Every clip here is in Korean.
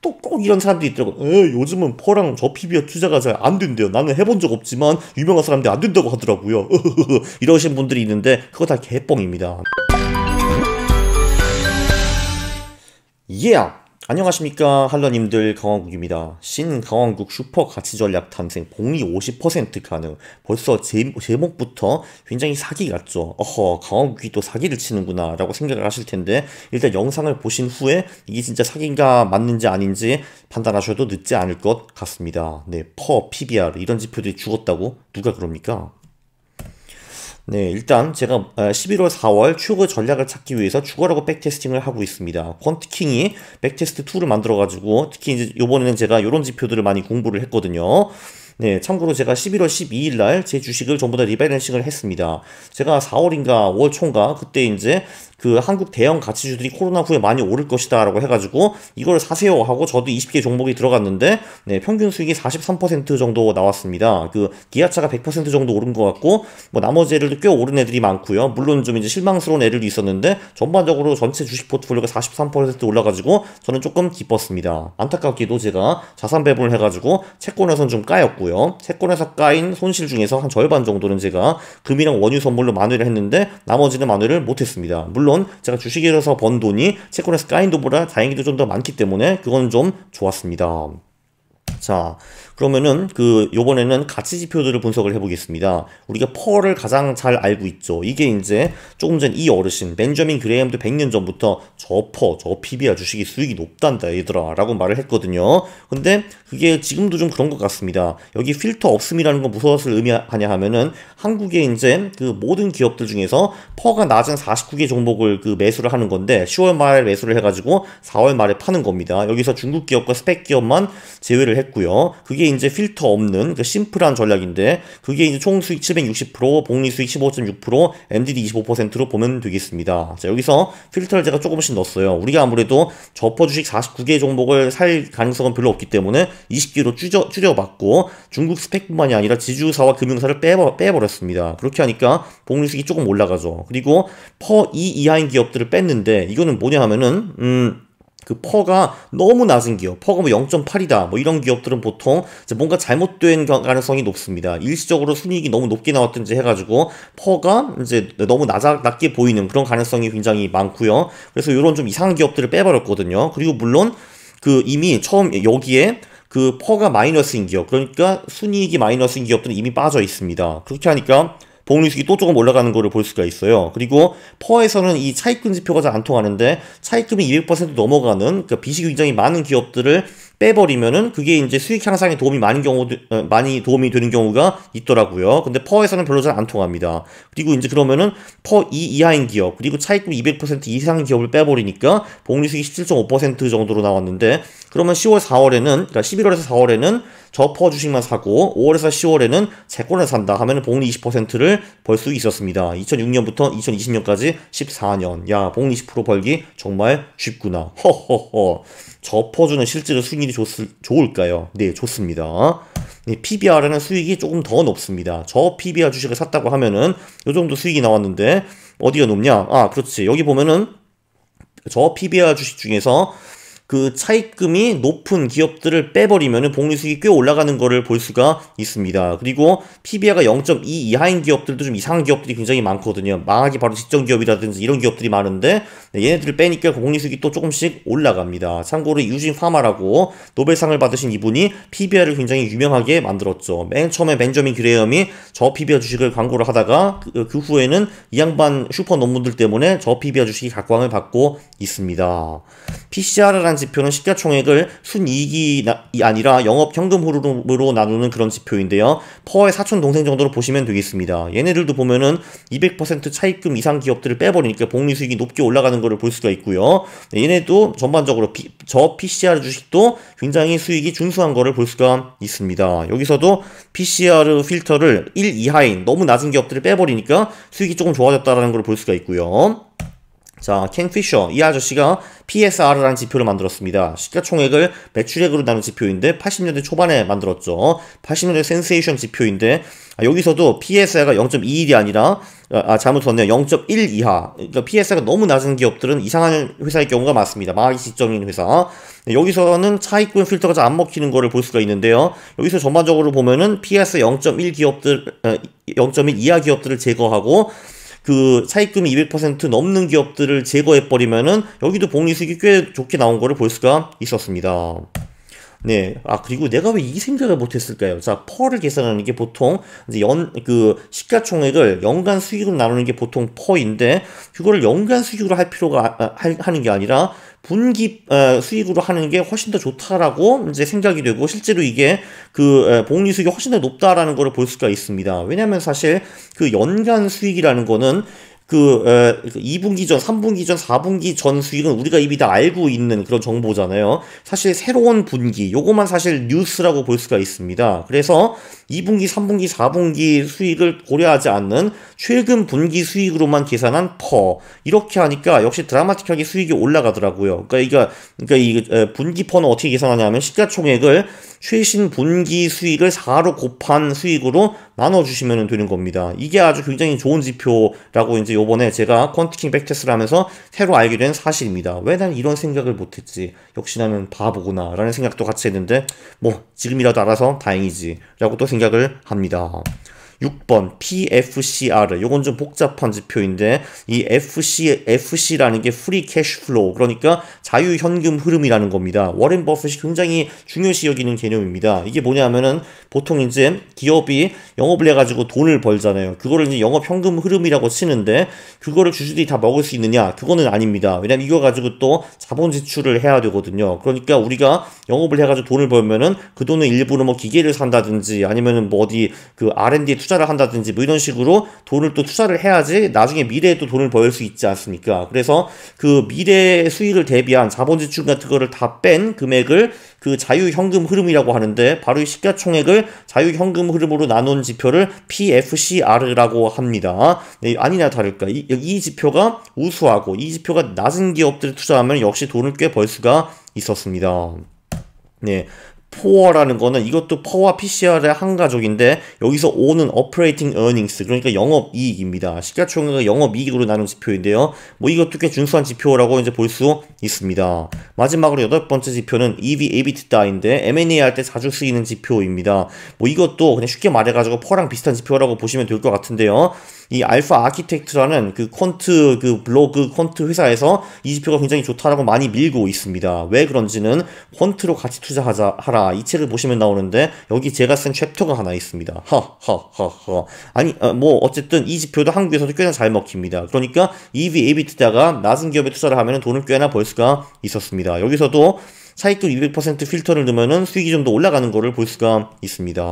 또 꼭 이런 사람들이 있더라고. 에, 요즘은 포랑 저피비에 투자가 잘 안 된대요. 나는 해본 적 없지만 유명한 사람들이 안 된다고 하더라고요. 이러신 분들이 있는데 그거 다 개뻥입니다. Yeah. 안녕하십니까 할러님들 강원국입니다. 신 강원국 슈퍼 가치 전략 탄생 봉이 50% 가능. 벌써 제, 제목부터 굉장히 사기 같죠. 어허 강원국이 또 사기를 치는구나 라고 생각을 하실 텐데 일단 영상을 보신 후에 이게 진짜 사기인가 맞는지 아닌지 판단하셔도 늦지 않을 것 같습니다. 네, 퍼, PBR 이런 지표들이 죽었다고 누가 그럽니까? 네, 일단 제가 11월, 4월 추구 전략을 찾기 위해서 추가라고 백테스팅을 하고 있습니다. 퀀트킹이 백테스트 2를 만들어가지고 특히 이제 요번에는 제가 이런 지표들을 많이 공부를 했거든요. 네, 참고로 제가 11월 12일 날 제 주식을 전부 다 리밸런싱을 했습니다. 제가 4월인가 5월 초인가 그때 이제 그 한국 대형 가치주들이 코로나 후에 많이 오를 것이다라고 해가지고 이걸 사세요 하고 저도 20개 종목이 들어갔는데 네, 평균 수익이 43% 정도 나왔습니다. 그 기아차가 100% 정도 오른 것 같고 뭐 나머지 애들도 꽤 오른 애들이 많고요. 물론 좀 이제 실망스러운 애들도 있었는데 전반적으로 전체 주식 포트폴리오가 43% 올라가지고 저는 조금 기뻤습니다. 안타깝게도 제가 자산 배분을 해가지고 채권에선 좀 까였고요. 채권에서 까인 손실 중에서 한 절반 정도는 제가 금이랑 원유 선물로 만회를 했는데 나머지는 만회를 못했습니다. 물론 물론 제가 주식이라서 번 돈이 채권에서 까인 돈보다 다행히도 좀 더 많기 때문에 그건 좀 좋았습니다. 자, 그러면은 그 요번에는 가치 지표들을 분석을 해보겠습니다. 우리가 펄을 가장 잘 알고 있죠. 이게 이제 조금 전 이 어르신 벤저민 그레이엄도 100년 전부터 저퍼 저 PBR 주식이 수익이 높단다 얘들아라고 말을 했거든요. 근데 그게 지금도 좀 그런 것 같습니다. 여기 필터 없음이라는 건 무엇을 의미하냐 하면은 한국의 이제 그 모든 기업들 중에서 퍼가 낮은 49개 종목을 그 매수를 하는 건데 10월 말에 매수를 해가지고 4월 말에 파는 겁니다. 여기서 중국 기업과 스펙 기업만 제외를 했고요. 그게 이제 필터 없는 그 심플한 전략인데 그게 이제 총 수익 760%, 복리 수익 15.6%, MDD 25%로 보면 되겠습니다. 자, 여기서 필터를 제가 조금씩 넣었어요. 우리가 아무래도 저퍼 주식 49개 종목을 살 가능성은 별로 없기 때문에 20개로 줄여, 줄여봤고 중국 스펙뿐만이 아니라 지주사와 금융사를 빼버, 빼버렸습니다. 그렇게 하니까 복리 수익이 조금 올라가죠. 그리고 퍼 2 이하인 기업들을 뺐는데 이거는 뭐냐 하면은 음그 퍼가 너무 낮은 기업, 퍼가 뭐 0.8이다 뭐 이런 기업들은 보통 뭔가 잘못된 가능성이 높습니다. 일시적으로 순이익이 너무 높게 나왔든지 해가지고 퍼가 이제 너무 낮아, 낮게 보이는 그런 가능성이 굉장히 많고요. 그래서 이런 좀 이상한 기업들을 빼버렸거든요. 그리고 물론 그 이미 처음 여기에 그 퍼가 마이너스인 기업, 그러니까 순이익이 마이너스인 기업들은 이미 빠져 있습니다. 그렇게 하니까 보험리스크이또 조금 올라가는 거를 볼 수가 있어요. 그리고 퍼에서는 이 차익금 지표가 잘 안 통하는데 차익금이 200% 넘어가는 그러니까 빚이 굉장히 많은 기업들을 빼버리면은 그게 이제 수익 향상에 도움이 많은 경우 어, 많이 도움이 되는 경우가 있더라고요. 근데 퍼에서는 별로 잘 안 통합니다. 그리고 이제 그러면은 퍼2 이하인 기업 그리고 차익금 200% 이상 기업을 빼버리니까 복리 수익17.5% 정도로 나왔는데 그러면 10월 4월에는 그러니까 11월에서 4월에는 저 퍼 주식만 사고 5월에서 10월에는 채권을 산다 하면은 복리 20%를 벌수 있었습니다. 2006년부터 2020년까지 14년. 야, 봉20% 벌기 정말 쉽구나. 허허허. 접어주는 실제로 수익률이 좋, 좋을까요? 네, 좋습니다. 네, PBR에는 수익이 조금 더 높습니다. 저 PBR 주식을 샀다고 하면은 요 정도 수익이 나왔는데 어디가 높냐? 아, 그렇지. 여기 보면은 저 PBR 주식 중에서 그 차익금이 높은 기업들을 빼버리면 복리수익이 꽤 올라가는 것을 볼 수가 있습니다. 그리고 PBR가 0.2 이하인 기업들도 좀 이상한 기업들이 굉장히 많거든요. 망하기 바로 직전 기업이라든지 이런 기업들이 많은데 네, 얘네들을 빼니까 그 복리수익이 또 조금씩 올라갑니다. 참고로 유진 파마라고 노벨상을 받으신 이분이 PBR을 굉장히 유명하게 만들었죠. 맨 처음에 벤저민 그레엄이 저 PBR 주식을 광고를 하다가 그, 그 후에는 이 양반 슈퍼 논문들 때문에 저 PBR 주식이 각광을 받고 있습니다. PCR라는 지표는 시가총액을 순이익이 아니라 영업현금 흐름으로 나누는 그런 지표인데요. 퍼의 사촌 동생 정도로 보시면 되겠습니다. 얘네들도 보면은 200% 차입금 이상 기업들을 빼버리니까 복리 수익이 높게 올라가는 것을 볼 수가 있고요. 네, 얘네도 전반적으로 피, 저 PCR 주식도 굉장히 수익이 준수한 것을 볼 수가 있습니다. 여기서도 PCR 필터를 1 이하인 너무 낮은 기업들을 빼버리니까 수익이 조금 좋아졌다라는 걸볼 수가 있고요. 자, 캔피셔 이 아저씨가 PSR이라는 지표를 만들었습니다. 시가총액을 매출액으로 나눈 지표인데 80년대 초반에 만들었죠. 80년대 센세이션 지표인데 아, 여기서도 PSR가 0.21이 아니라 아, 아 잘못 썼네요. 0.1 이하. 그러니까 PSR가 너무 낮은 기업들은 이상한 회사의 경우가 많습니다. 마이 지점인 회사. 네, 여기서는 차익분 필터가 잘 안 먹히는 거를 볼 수가 있는데요. 여기서 전반적으로 보면은 PS 0.1 기업들 0.1 어, 이하 기업들을 제거하고 그 차익금이 200% 넘는 기업들을 제거해 버리면은 여기도 복리 수익이 꽤 좋게 나온 거를 볼 수가 있었습니다. 네. 아, 그리고 내가 왜 이 생각을 못했을까요? 자, 퍼를 계산하는 게 보통, 이제 연, 그, 시가총액을 연간 수익으로 나누는 게 보통 퍼인데, 그거를 연간 수익으로 할 필요가, 아, 아 하는 게 아니라, 분기 아, 수익으로 하는 게 훨씬 더 좋다라고 이제 생각이 되고 실제로 이게 그 에, 복리 수익이 훨씬 더 높다라는 거를 볼 수가 있습니다. 왜냐하면 사실 그 연간 수익이라는 거는 그 2분기 그 전, 3분기 전, 4분기 전 수익은 우리가 이미 다 알고 있는 그런 정보잖아요. 사실 새로운 분기, 요것만 사실 뉴스라고 볼 수가 있습니다. 그래서 2분기, 3분기, 4분기 수익을 고려하지 않는 최근 분기 수익으로만 계산한 퍼 이렇게 하니까 역시 드라마틱하게 수익이 올라가더라고요. 그러니까 이게 그러니까 이 분기 퍼는 어떻게 계산하냐면 시가총액을 최신 분기 수익을 4로 곱한 수익으로 나눠주시면 되는 겁니다. 이게 아주 굉장히 좋은 지표라고 이제 요번에 제가 퀀티킹 백테스를 하면서 새로 알게 된 사실입니다. 왜 난 이런 생각을 못했지? 역시 나는 바보구나. 라는 생각도 같이 했는데, 뭐, 지금이라도 알아서 다행이지. 라고 또 생각을 합니다. 6번 PFCR 요건 좀 복잡한 지표인데 이 FC FC라는 게 프리 캐시플로우 그러니까 자유 현금 흐름이라는 겁니다. 워렌 버핏이 굉장히 중요시 여기는 개념입니다. 이게 뭐냐면은 보통 이제 기업이 영업을 해가지고 돈을 벌잖아요. 그거를 이제 영업 현금 흐름이라고 치는데 그거를 주주들이 다 먹을 수 있느냐? 그거는 아닙니다. 왜냐면 이거 가지고 또 자본 지출을 해야 되거든요. 그러니까 우리가 영업을 해가지고 돈을 벌면은 그 돈을 일부러 뭐 기계를 산다든지 아니면은 뭐 어디 그 R&D 투자를 한다든지 뭐 이런 식으로 돈을 또 투자를 해야지 나중에 미래에 또 돈을 벌 수 있지 않습니까? 그래서 그 미래 의 수익을 대비한 자본지출 같은 거를 다 뺀 금액을 그 자유현금 흐름이라고 하는데 바로 이 시가총액을 자유현금 흐름으로 나눈 지표를 PFCR라고 합니다. 네, 아니나 다를까 이, 이 지표가 우수하고 이 지표가 낮은 기업들 투자하면 역시 돈을 꽤 벌 수가 있었습니다. 네. 포어라는 거는 이것도 퍼와 PCR의 한 가족인데 여기서 오는 operating earnings 그러니까 영업 이익입니다. 시가총액을 영업 이익으로 나눈 지표인데요. 뭐 이것도 꽤 준수한 지표라고 이제 볼 수 있습니다. 마지막으로 여덟 번째 지표는 EV EBITDA인데 M&A 할 때 자주 쓰이는 지표입니다. 뭐 이것도 그냥 쉽게 말해 가지고 퍼랑 비슷한 지표라고 보시면 될 것 같은데요. 이 알파 아키텍트라는 그콘트그 블로그 콘트 회사에서 이 지표가 굉장히 좋다라고 많이 밀고 있습니다. 왜 그런지는 콘트로 같이 투자하자 하라 이 책을 보시면 나오는데 여기 제가 쓴 챕터가 하나 있습니다. 허허허허 아니 어, 뭐 어쨌든 이 지표도 한국에서도 꽤나 잘 먹힙니다. 그러니까 EV EBITDA가 낮은 기업에 투자를 하면 돈을 꽤나 벌 수가 있었습니다. 여기서도 차익도200% 필터를 넣으면 수익이 좀 더 올라가는 거를 볼 수가 있습니다.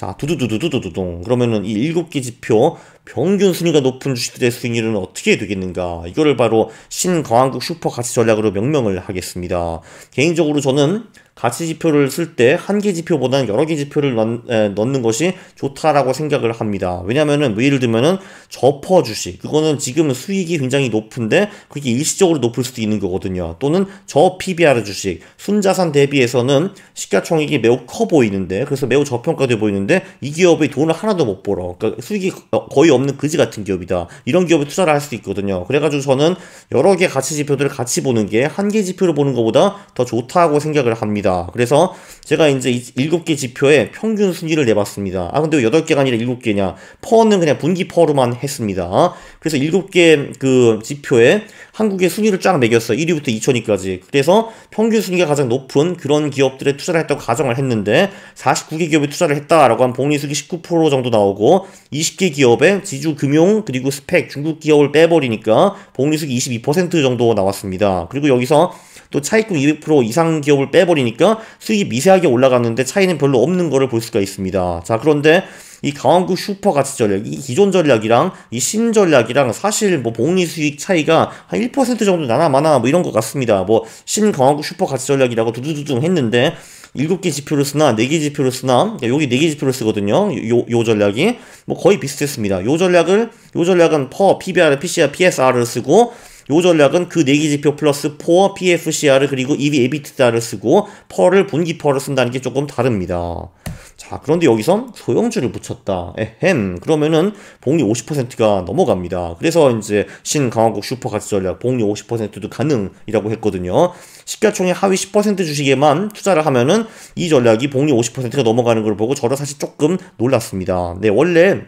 자, 두두두두두두둥. 그러면은 이 일곱 개 지표 평균 순위가 높은 주식들의 수익률은 어떻게 되겠는가? 이거를 바로 신광한국 슈퍼 가치 전략으로 명명을 하겠습니다. 개인적으로 저는 가치 지표를 쓸 때 한 개 지표보다는 여러 개 지표를 넣, 에, 넣는 것이 좋다라고 생각을 합니다. 왜냐면은 뭐 예를 들면은 저퍼 주식 그거는 지금 수익이 굉장히 높은데 그게 일시적으로 높을 수도 있는 거거든요. 또는 저 PBR 주식 순자산 대비해서는 시가총액이 매우 커 보이는데 그래서 매우 저평가돼 보이는데 이 기업의 돈을 하나도 못 벌어. 그러니까 수익이 거의 없는 그지 같은 기업이다. 이런 기업에 투자를 할 수 있거든요. 그래가지고 저는 여러 개 가치 지표들을 같이 보는 게 한 개 지표를 보는 것보다 더 좋다고 생각을 합니다. 있습니다. 그래서 제가 이제 7개 지표에 평균 순위를 내봤습니다. 아, 근데 왜 8개가 아니라 7개냐? 퍼는 그냥 분기퍼로만 했습니다. 그래서 7개 그 지표에 한국의 순위를 쫙 매겼어요. 1위부터 2천위까지. 그래서 평균 순위가 가장 높은 그런 기업들에 투자를 했다고 가정을 했는데 49개 기업에 투자를 했다라고 하면 복리 수기19% 정도 나오고 20개 기업에 지주 금융 그리고 스펙 중국 기업을 빼버리니까 복리 수기22% 정도 나왔습니다. 그리고 여기서 또 차익금 200% 이상 기업을 빼버리니까 수익이 미세하게 올라갔는데 차이는 별로 없는 거를 볼 수가 있습니다. 자, 그런데 이 강원구 슈퍼 가치 전략, 이 기존 전략이랑 이 신 전략이랑 사실 뭐 복리 수익 차이가 한 1% 정도 나나 마나 뭐 이런 것 같습니다. 뭐 신 강원구 슈퍼 가치 전략이라고 두두두둥 했는데 7개 지표를 쓰나 4개 지표를 쓰나 그러니까 여기 4개 지표를 쓰거든요. 요, 요 전략이 뭐 거의 비슷했습니다. 요 전략을 요 전략은 퍼 PBR, PCR, PSR을 쓰고 요 전략은 그 내기 네 지표 플러스 포어 PFCR을 그리고 EV e 비트다를 쓰고 펄을 분기 펄을 쓴다는 게 조금 다릅니다. 자, 그런데 여기서 소형주를 붙였다. 에헴. 그러면은 복리 50%가 넘어갑니다. 그래서 이제 신강화국 슈퍼 가치 전략 복리 50%도 가능이라고 했거든요. 시가총액 하위 10% 주식에만 투자를 하면은 이 전략이 복리 50%가 넘어가는 걸 보고 저를 사실 조금 놀랐습니다. 네, 원래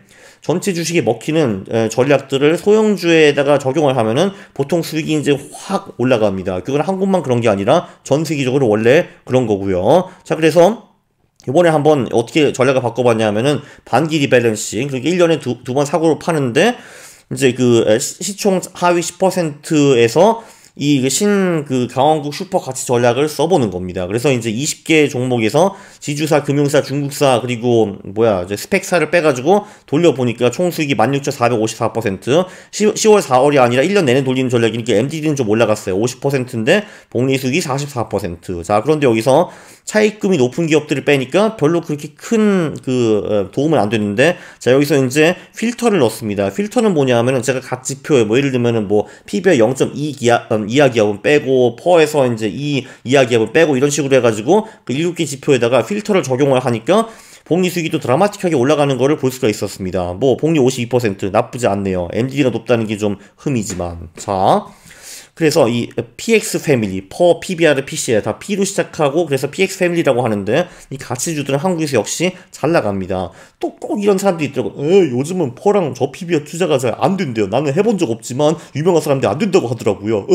전체 주식이 먹히는 전략들을 소형주에다가 적용을 하면은 보통 수익이 이제 확 올라갑니다. 그건 한 곳만 그런 게 아니라 전 세계적으로 원래 그런 거고요. 자, 그래서 이번에 한번 어떻게 전략을 바꿔봤냐면은 하 반기 리밸런싱 그러니 1년에 두두 번 사고를 파는데 이제 그 시총 하위 10%에서 이신그 강원국 슈퍼 가치 전략을 써보는 겁니다. 그래서 이제 20개 종목에서 지주사, 금융사, 중국사 그리고 뭐야 이제 스펙사를 빼가지고 돌려보니까 총 수익이 16,454% 10, 10월 4월이 아니라 1년 내내 돌리는 전략이니까 MDD는 좀 올라갔어요. 50%인데 복리수익이 44%. 자 그런데 여기서 차익금이 높은 기업들을 빼니까 별로 그렇게 큰그 어, 도움은 안 됐는데 자 여기서 이제 필터를 넣습니다. 필터는 뭐냐 하면은 제가 각 지표에 뭐 예를 들면은 뭐 PBR 0.2 기하, 이하 기업은 빼고 퍼에서 이제 2 이하 기업은 빼고 이런 식으로 해가지고 그 7개 지표에다가 필터를 적용을 하니까 복리 수익이도 드라마틱하게 올라가는 거를 볼 수가 있었습니다. 뭐 복리 52% 나쁘지 않네요. MDD가 높다는 게 좀 흠이지만 자. 그래서 이 PX 패밀리, 퍼, PBR, PCL 다 P로 시작하고 그래서 PX 패밀리라고 하는데 이 가치주들은 한국에서 역시 잘 나갑니다. 또 꼭 이런 사람들이 있더라고. 에 요즘은 퍼랑 저 PBR 투자가 잘 안 된대요. 나는 해본 적 없지만 유명한 사람들이 안 된다고 하더라고요.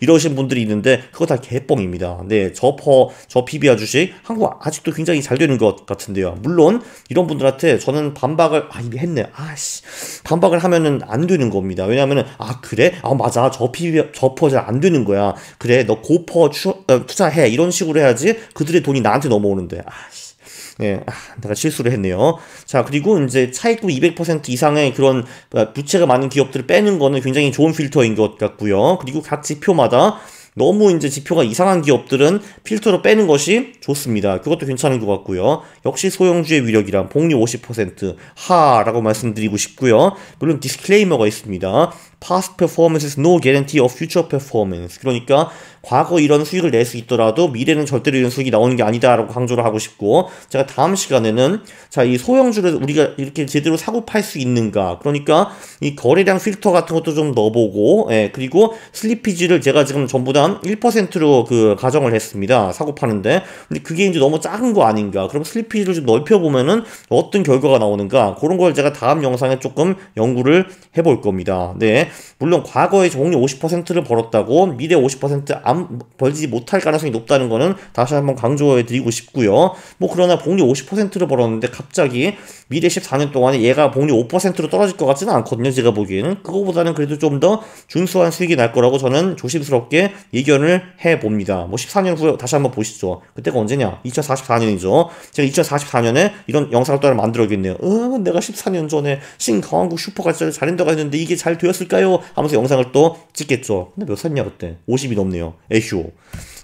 이러신 분들이 있는데 그거 다 개뻥입니다. 네, 저 퍼, 저 PBR 주식 한국 아직도 굉장히 잘 되는 것 같은데요. 물론 이런 분들한테 저는 반박을 아 이미 했네. 아씨 반박을 하면은 안 되는 겁니다. 왜냐하면은 아 그래? 아 맞아 저 PBR 저 덮퍼잘안 되는 거야. 그래, 너 고퍼 추, 어, 투자해. 이런 식으로 해야지 그들의 돈이 나한테 넘어오는데. 아씨. 예, 아, 내가 실수를 했네요. 자, 그리고 이제 차익도200% 이상의 그런 어, 부채가 많은 기업들을 빼는 거는 굉장히 좋은 필터인 것 같고요. 그리고 각 지표마다 너무 이제 지표가 이상한 기업들은 필터로 빼는 것이 좋습니다. 그것도 괜찮은 것 같고요. 역시 소형주의 위력이란 복리 50% 하라고 말씀드리고 싶고요. 물론 디스클레이머가 있습니다. past performance is no guarantee of future performance. 그러니까 과거 이런 수익을 낼 수 있더라도 미래는 절대로 이런 수익이 나오는 게 아니다라고 강조를 하고 싶고 제가 다음 시간에는 자이 소형주를 우리가 이렇게 제대로 사고 팔 수 있는가 그러니까 이 거래량 필터 같은 것도 좀 넣어보고 예 그리고 슬리피지를 제가 지금 전부 다 1%로 그 가정을 했습니다 사고 파는데 근데 그게 이제 너무 작은 거 아닌가 그럼 슬리피지를 좀 넓혀보면은 어떤 결과가 나오는가 그런 걸 제가 다음 영상에 조금 연구를 해볼 겁니다 네 물론 과거의 종이 50%를 벌었다고 미래 50% 벌지 못할 가능성이 높다는 거는 다시 한번 강조해 드리고 싶고요. 뭐 그러나 복리 50%를 벌었는데 갑자기 미래 14년 동안에 얘가 복리 5%로 떨어질 것 같지는 않거든요. 제가 보기에는 그거보다는 그래도 좀 더 준수한 수익이 날 거라고 저는 조심스럽게 예견을 해 봅니다. 뭐 14년 후에 다시 한번 보시죠. 그때가 언제냐? 2044년이죠. 제가 2044년에 이런 영상을 또 하나 만들어야겠네요. 어, 내가 14년 전에 신강한국 슈퍼가짜를 잘 인도가 했는데 이게 잘 되었을까요? 아요 하면서 영상을 또 찍겠죠. 근데 몇 살이냐 그때 50이 넘네요. 에휴.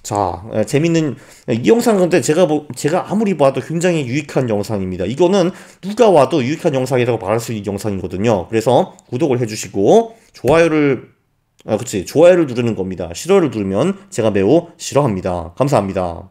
자, 에, 재밌는 이 영상 근데 제가 뭐 제가 아무리 봐도 굉장히 유익한 영상입니다. 이거는 누가 와도 유익한 영상이라고 말할 수 있는 영상이거든요. 그래서 구독을 해주시고 좋아요를 아, 그치. 좋아요를 누르는 겁니다. 싫어를 요 누르면 제가 매우 싫어합니다. 감사합니다.